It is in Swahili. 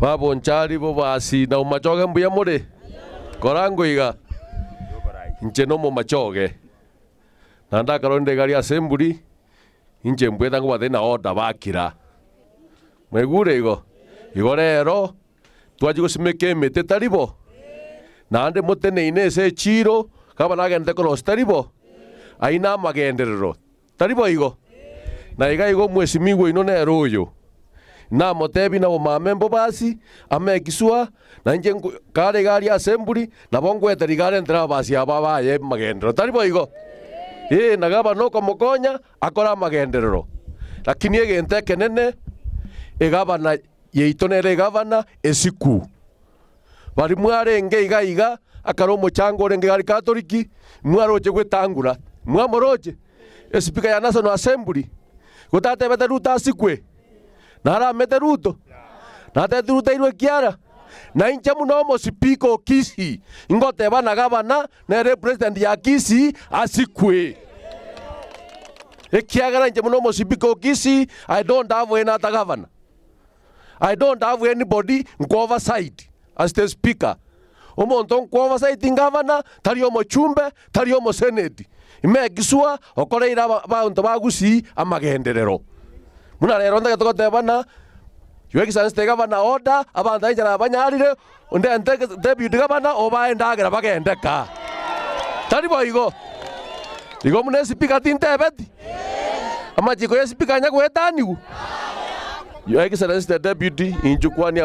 babonchari vo vasi na umachoge mbuya muri kora ngwiga inche no mumachoge na ndakarwo ndegari ase mburi inche mbweta ngo bathina oda bakira mwegure igo igo rero twaji gusimika emiti taribo naande mutene-ine ase echiro kaba nagenete korosi taribo aina amagenderero taribo igo na iga igo mwesimigo ino nero uyu na motebi nabo mamembo basi amekiswa na inje kare gari assembly na bongo etari gari ndra basi ababa ye magendero tari boigo ii na gavana okomokonya akora magenderero lakini egento ekenene egavana yeito nere egavana esiku bari nge iga iga akara omochango orenge gari katoriki che gwetangura mwamoroje espika ya national assembly gutate ruta sikwe mete ruto na nateti rutairwe kiara na incha muno sipiko kisi ingotebana gavana nere president ya kisi asikwe ekiagara inche muno mosipiko kisi i don't have any other governor i don't have anybody oversight as the speaker omonto nkoversight ngavana tari chumbe tari omoseneti imegisua okoreira baunto bagusi amagenderero muna rero ndagetogote bana ywekisansi tegabana oda abanto aichara banyarire onde ntebiudi gabana obaendagera bagendeka tari boigo igo muna esipika tintebeti amajiko ya esipika anyagwetaniwu ywekisansi te deputy inchukwani